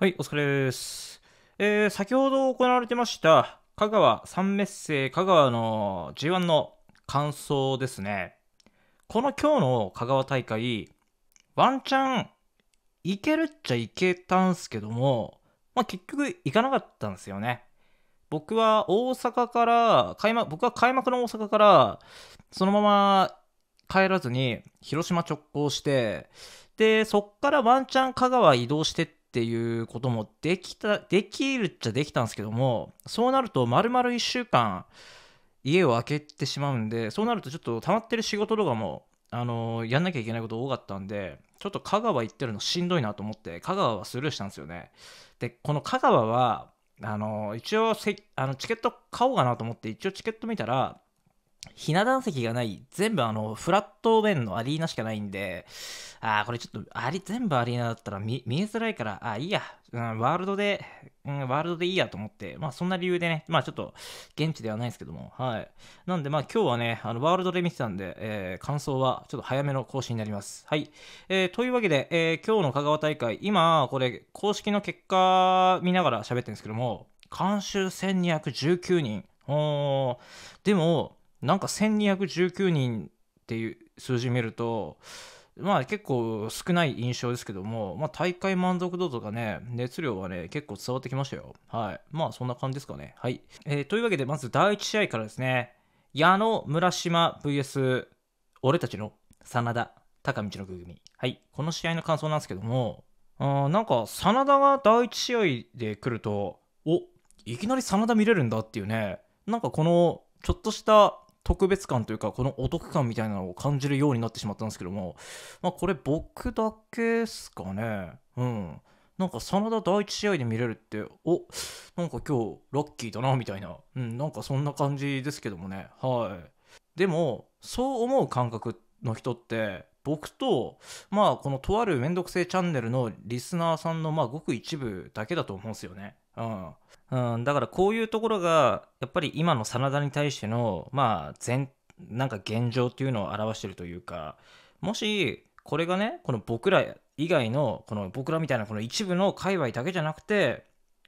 はい、お疲れです。えー、先ほど行われてました、香川三メッセ香川の G1 の感想ですね。この今日の香川大会、ワンチャン、いけるっちゃいけたんすけども、まあ、結局いかなかったんですよね。僕は大阪から、開幕、僕は開幕の大阪から、そのまま帰らずに広島直行して、で、そっからワンチャン香川移動してっっていうこともできたできるっちゃできたんですけどもそうなると丸々1週間家を空けてしまうんでそうなるとちょっと溜まってる仕事とかもあのやんなきゃいけないこと多かったんでちょっと香川行ってるのしんどいなと思って香川はスルーしたんですよねでこの香川はあの一応あのチケット買おうかなと思って一応チケット見たらひな壇席がない、全部あの、フラットンのアリーナしかないんで、ああ、これちょっと、あり、全部アリーナだったら見、見えづらいから、ああ、いいや、うん、ワールドで、うん、ワールドでいいやと思って、まあそんな理由でね、まあちょっと、現地ではないですけども、はい。なんでまあ今日はね、あの、ワールドで見てたんで、えー、感想はちょっと早めの更新になります。はい。えー、というわけで、えー、今日の香川大会、今、これ、公式の結果見ながら喋ってるんですけども、監修1219人。おー、でも、なんか1219人っていう数字見ると、まあ結構少ない印象ですけども、まあ大会満足度とかね、熱量はね、結構伝わってきましたよ。はい。まあそんな感じですかね。はい。えー、というわけで、まず第1試合からですね、矢野、村島 VS、俺たちの真田、高道のグ組。はい。この試合の感想なんですけども、あなんか真田が第1試合で来ると、おいきなり真田見れるんだっていうね、なんかこの、ちょっとした特別感というかこのお得感みたいなのを感じるようになってしまったんですけども、まあ、これ僕だけですかねうんなんか真田第1試合で見れるっておなんか今日ラッキーだなみたいな、うん、なんかそんな感じですけどもねはいでもそう思う感覚の人って僕とまあこのとあるめんどくせえチャンネルのリスナーさんのまあごく一部だけだと思うんですよねうんうん、だからこういうところがやっぱり今の真田に対してのまあ全なんか現状っていうのを表してるというかもしこれがねこの僕ら以外のこの僕らみたいなこの一部の界隈だけじゃなくて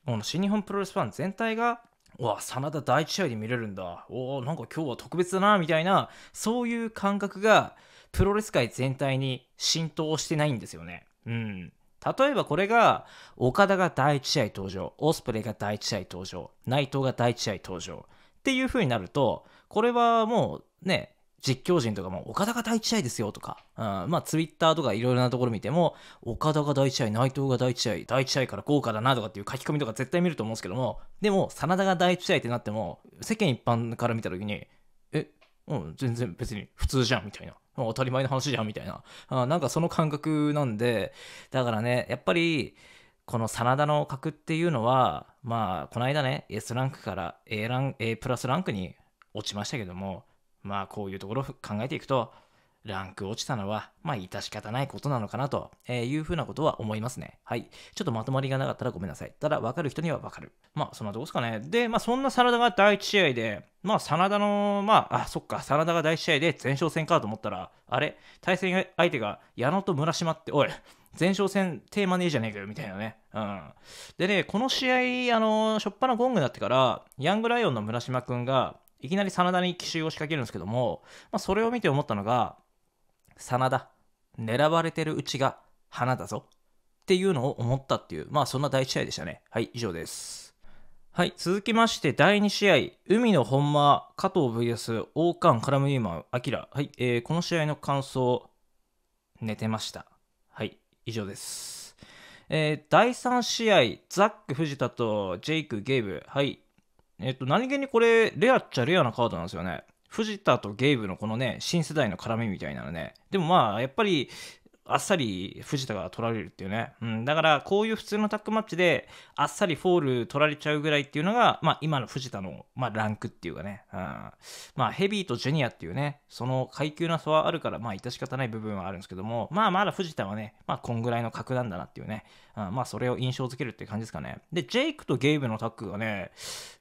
この新日本プロレスファン全体がうわ真田第一試合で見れるんだおおんか今日は特別だなみたいなそういう感覚がプロレス界全体に浸透してないんですよねうん例えばこれが、岡田が第1試合登場、オスプレイが第1試合登場、内藤が第1試合登場っていう風になると、これはもうね、実況陣とかも、岡田が第1試合ですよとか、うん、まあ、ツイッターとかいろいろなところ見ても、岡田が第1試合、内藤が第1試合、第1試合から豪華だなとかっていう書き込みとか絶対見ると思うんですけども、でも、真田が第1試合ってなっても、世間一般から見た時に、え、うん、全然別に普通じゃんみたいな。まあ、当たり前の話じゃんみたいなあなんかその感覚なんでだからねやっぱりこの真田の格っていうのはまあこの間ね S ランクから A, ラン A プラスランクに落ちましたけどもまあこういうところを考えていくとランク落ちたのは、まあ、致し方ないことなのかなというふうなことは思いますね。はい。ちょっとまとまりがなかったらごめんなさい。ただ、分かる人には分かる。まあ、そんなとこですかね。で、まあ、そんな真田が第1試合で、まあ、真田の、まあ、あ、そっか、真田が第1試合で前哨戦かと思ったら、あれ、対戦相手が矢野と村島って、おい、前哨戦テーマねえじゃねえかよ、みたいなね。うん。でね、この試合、あの、しょっぱなゴングになってから、ヤングライオンの村島くんが、いきなり真田に奇襲を仕掛けるんですけども、まあ、それを見て思ったのが、真田、狙われてるうちが花だぞ。っていうのを思ったっていう、まあ、そんな第1試合でしたね。はい、以上です。はい、続きまして第2試合、海の本間、加藤 VS 王冠、カラムユーマン、アキラ、はいえー、この試合の感想、寝てました。はい、以上です。えー、第3試合、ザック・藤田とジェイク・ゲイブ、はい、えっ、ー、と、何気にこれ、レアっちゃレアなカードなんですよね。藤田とゲイブのこのね、新世代の絡みみたいなのね。でもまあ、やっぱり、あっさり藤田が取られるっていうね、うん、だからこういう普通のタックマッチであっさりフォール取られちゃうぐらいっていうのが、まあ、今の藤田の、まあ、ランクっていうかね、うんまあ、ヘビーとジュニアっていうねその階級の差はあるから、まあ、致し方ない部分はあるんですけども、まあ、まだ藤田はね、まあ、こんぐらいの格なんだなっていうね、うん、まあ、それを印象づけるって感じですかねでジェイクとゲイブのタッグがね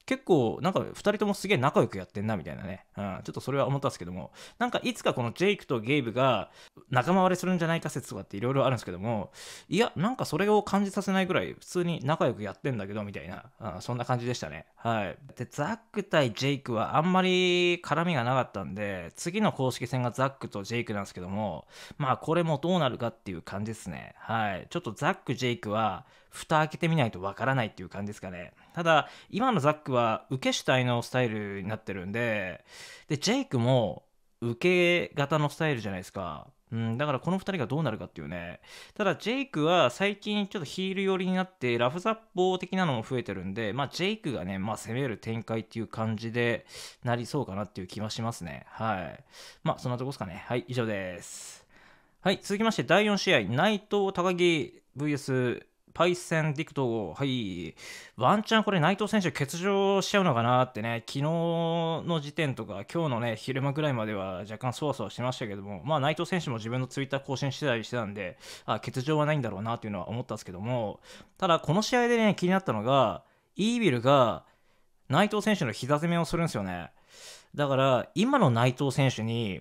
結構なんか2人ともすげえ仲良くやってんなみたいなね、うん、ちょっとそれは思ったんですけどもなんかいつかこのジェイクとゲイブが仲間割れするんじゃないか説とかっていろいろあるんですけどもいやなんかそれを感じさせないぐらい普通に仲良くやってんだけどみたいな、うん、そんな感じでしたねはいでザック対ジェイクはあんまり絡みがなかったんで次の公式戦がザックとジェイクなんですけどもまあこれもどうなるかっていう感じですねはいちょっとザックジェイクは蓋開けてみないとわからないっていう感じですかねただ今のザックは受け主体のスタイルになってるんででジェイクも受け型のスタイルじゃないですかうん、だからこの2人がどうなるかっていうね。ただ、ジェイクは最近ちょっとヒール寄りになって、ラフ雑報的なのも増えてるんで、まあ、ジェイクがね、まあ、攻める展開っていう感じでなりそうかなっていう気はしますね。はい。まあ、そんなとこですかね。はい、以上です。はい、続きまして、第4試合、内藤高木 VS パイセンディクト、はい、ワンチャンこれ内藤選手欠場しちゃうのかなってね、昨日の時点とか、今日のね、昼間ぐらいまでは若干そわそわしてましたけども、まあ内藤選手も自分のツイッター更新してたりしてたんで、あ、欠場はないんだろうなっていうのは思ったんですけども、ただこの試合でね、気になったのが、イービルが内藤選手の膝攻めをするんですよね。だから、今の内藤選手に、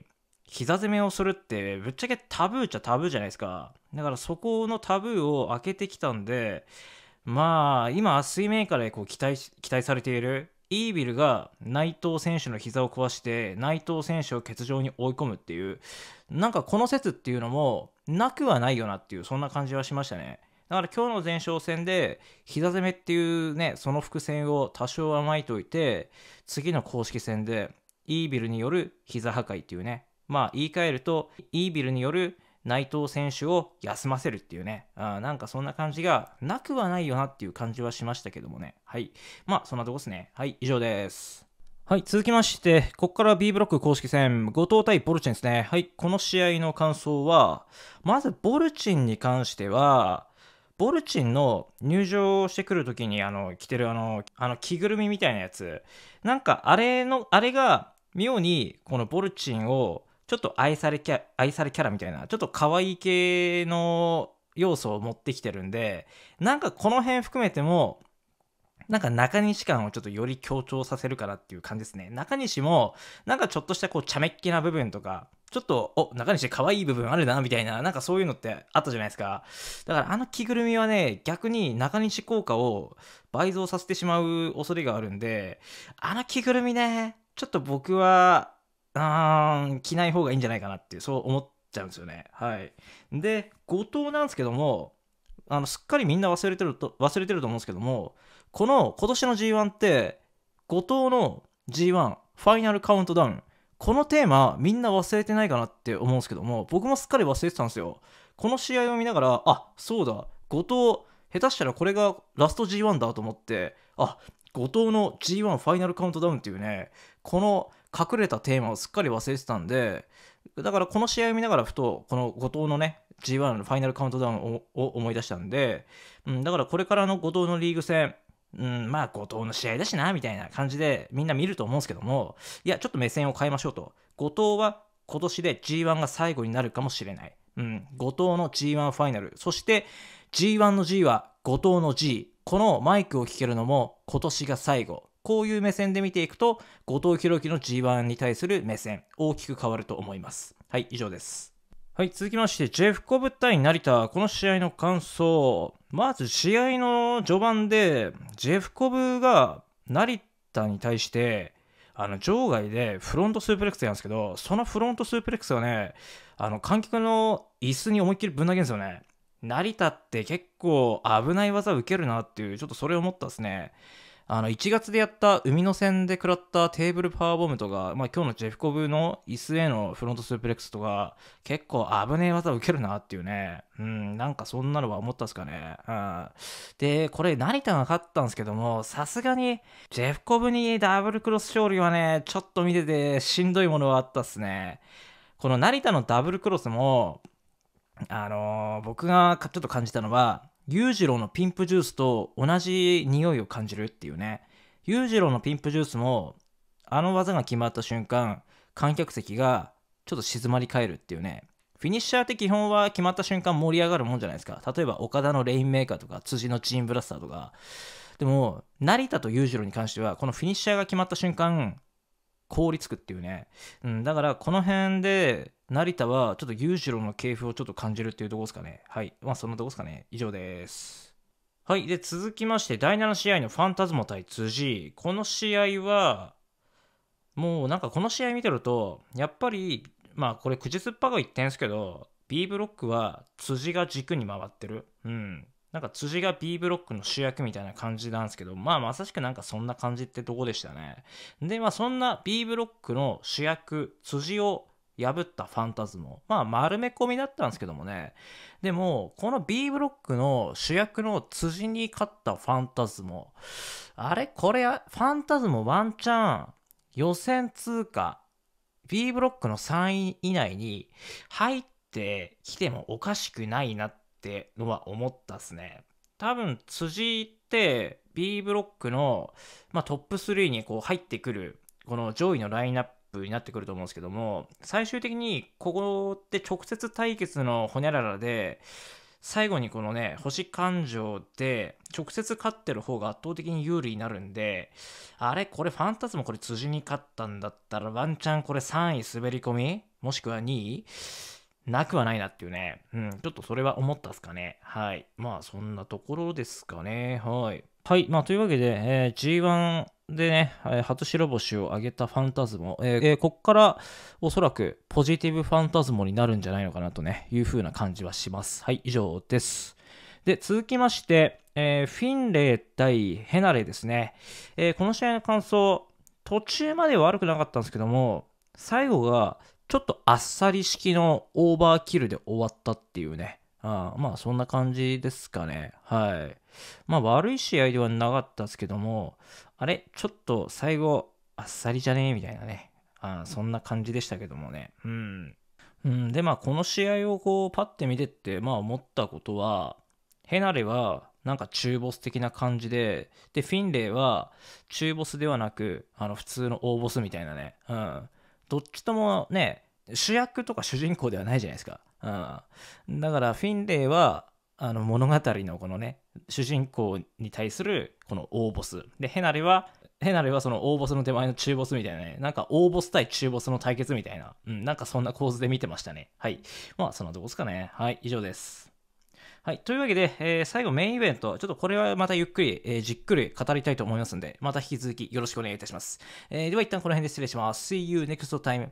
膝攻めをするってぶっちゃけタブーっちゃタブーじゃないですかだからそこのタブーを開けてきたんでまあ今水面下でこう期待期待されているイービルが内藤選手の膝を壊して内藤選手を欠場に追い込むっていうなんかこの説っていうのもなくはないよなっていうそんな感じはしましたねだから今日の前哨戦で膝攻めっていうねその伏線を多少甘いといて次の公式戦でイービルによる膝破壊っていうねまあ言い換えると、イービルによる内藤選手を休ませるっていうね、あなんかそんな感じがなくはないよなっていう感じはしましたけどもね。はい。まあそんなとこですね。はい、以上です。はい、続きまして、ここから B ブロック公式戦、後藤対ボルチンですね。はい、この試合の感想は、まずボルチンに関しては、ボルチンの入場してくるときにあの着てるあのあの着ぐるみみたいなやつ、なんかあれの、あれが妙にこのボルチンをちょっと愛されキャ愛されキャラみたいなちょっと可愛い系の要素を持ってきてるんでなんかこの辺含めてもなんか中西感をちょっとより強調させるかなっていう感じですね。中西も、なんかちょっとしたこう、茶目っ気な部分とか、ちょっと、お、中西可愛い部分あるな、みたいな、なんかそういうのってあったじゃないですか。だからあの着ぐるみはね、逆に中西効果を倍増させてしまう恐れがあるんで、あの着ぐるみね、ちょっと僕は、あー着ない方がいいんじゃないかなっていうそう思っちゃうんですよねはいで後藤なんですけどもあのすっかりみんな忘れてると忘れてると思うんですけどもこの今年の G1 って後藤の G1 ファイナルカウントダウンこのテーマみんな忘れてないかなって思うんですけども僕もすっかり忘れてたんですよこの試合を見ながらあそうだ後藤下手したらこれがラスト G1 だと思ってあ後藤の G1 ファイナルカウントダウンっていうねこの隠れたテーマをすっかり忘れてたんでだからこの試合を見ながらふとこの後藤のね G1 のファイナルカウントダウンを思い出したんで、うん、だからこれからの後藤のリーグ戦うん、まあ、後藤の試合だしな、みたいな感じで、みんな見ると思うんですけども、いや、ちょっと目線を変えましょうと。後藤は今年で G1 が最後になるかもしれない。うん、後藤の G1 ファイナル。そして、G1 の G は後藤の G。このマイクを聴けるのも今年が最後。こういう目線で見ていくと、後藤弘樹の G1 に対する目線、大きく変わると思います。はい、以上です。はい、続きまして、ジェフコブ対成田、この試合の感想。まず、試合の序盤で、ジェフコブが成田に対して、あの、場外でフロントスープレックスやんですけど、そのフロントスープレックスはね、あの、観客の椅子に思いっきりぶん投げるんですよね。成田って結構危ない技を受けるなっていう、ちょっとそれを思ったですね。あの1月でやった海の戦で食らったテーブルパワーボムとか、まあ、今日のジェフコブの椅子へのフロントスープレックスとか結構危ねえ技を受けるなっていうね、うん、なんかそんなのは思ったっすかね、うん、でこれ成田が勝ったんですけどもさすがにジェフコブにダブルクロス勝利はねちょっと見ててしんどいものはあったっすねこの成田のダブルクロスもあのー、僕がちょっと感じたのは裕次郎のピンプジュースと同じ匂いを感じるっていうね。裕次郎のピンプジュースも、あの技が決まった瞬間、観客席がちょっと静まり返るっていうね。フィニッシャーって基本は決まった瞬間盛り上がるもんじゃないですか。例えば岡田のレインメーカーとか、辻のチームブラスターとか。でも、成田と裕次郎に関しては、このフィニッシャーが決まった瞬間、凍りつくっていうね、うん、だからこの辺で成田はちょっと裕次郎の系譜をちょっと感じるっていうとこですかねはいまあそんなとこですかね以上ですはいで続きまして第7試合のファンタズモ対辻この試合はもうなんかこの試合見てるとやっぱりまあこれ口酸っぱが言ってんすけど B ブロックは辻が軸に回ってるうんなんか辻が B ブロックの主役みたいな感じなんですけど、まあまさしくなんかそんな感じってとこでしたね。で、まあそんな B ブロックの主役、辻を破ったファンタズム。まあ丸め込みだったんですけどもね。でも、この B ブロックの主役の辻に勝ったファンタズム。あれこれ、ファンタズムワンチャン予選通過。B ブロックの3位以内に入ってきてもおかしくないなってってのは思ったっすね。多分辻って B ブロックの、まあ、トップ3にこう入ってくるこの上位のラインナップになってくると思うんですけども最終的にここって直接対決のホニャララで最後にこのね星勘定で直接勝ってる方が圧倒的に有利になるんであれこれファンタズムこれ辻に勝ったんだったらワンチャンこれ3位滑り込みもしくは2位なくはないなっていうね。うん、ちょっとそれは思ったっすかね。はい。まあ、そんなところですかね。はい。はい。まあ、というわけで、えー、G1 でね、初白星を挙げたファンタズモ、えー、えー、こっからおそらくポジティブファンタズモになるんじゃないのかなとね、いう風な感じはします。はい、以上です。で、続きまして、えー、フィンレイ対ヘナレですね。えー、この試合の感想、途中までは悪くなかったんですけども、最後がちょっとあっさり式のオーバーキルで終わったっていうね。あまあそんな感じですかね。はい。まあ悪い試合ではなかったですけども、あれちょっと最後あっさりじゃねえみたいなね。あそんな感じでしたけどもね。うん。うん、でまあこの試合をこうパッて見てってまあ思ったことは、ヘナレはなんか中ボス的な感じで、で、フィンレイは中ボスではなく、あの普通の大ボスみたいなね。うん。どっちともね、主役とか主人公ではないじゃないですか。うん、だからフィンレイはあの物語のこのね主人公に対するこの大ボスでヘナレはヘナレはその大ボスの手前の中ボスみたいなねなんか大ボス対中ボスの対決みたいな、うん、なんかそんな構図で見てましたねはいまあそんなとこですかねはい以上ですはい。というわけで、えー、最後メインイベント、ちょっとこれはまたゆっくり、えー、じっくり語りたいと思いますんで、また引き続きよろしくお願いいたします。えー、では一旦この辺で失礼します。See you next time.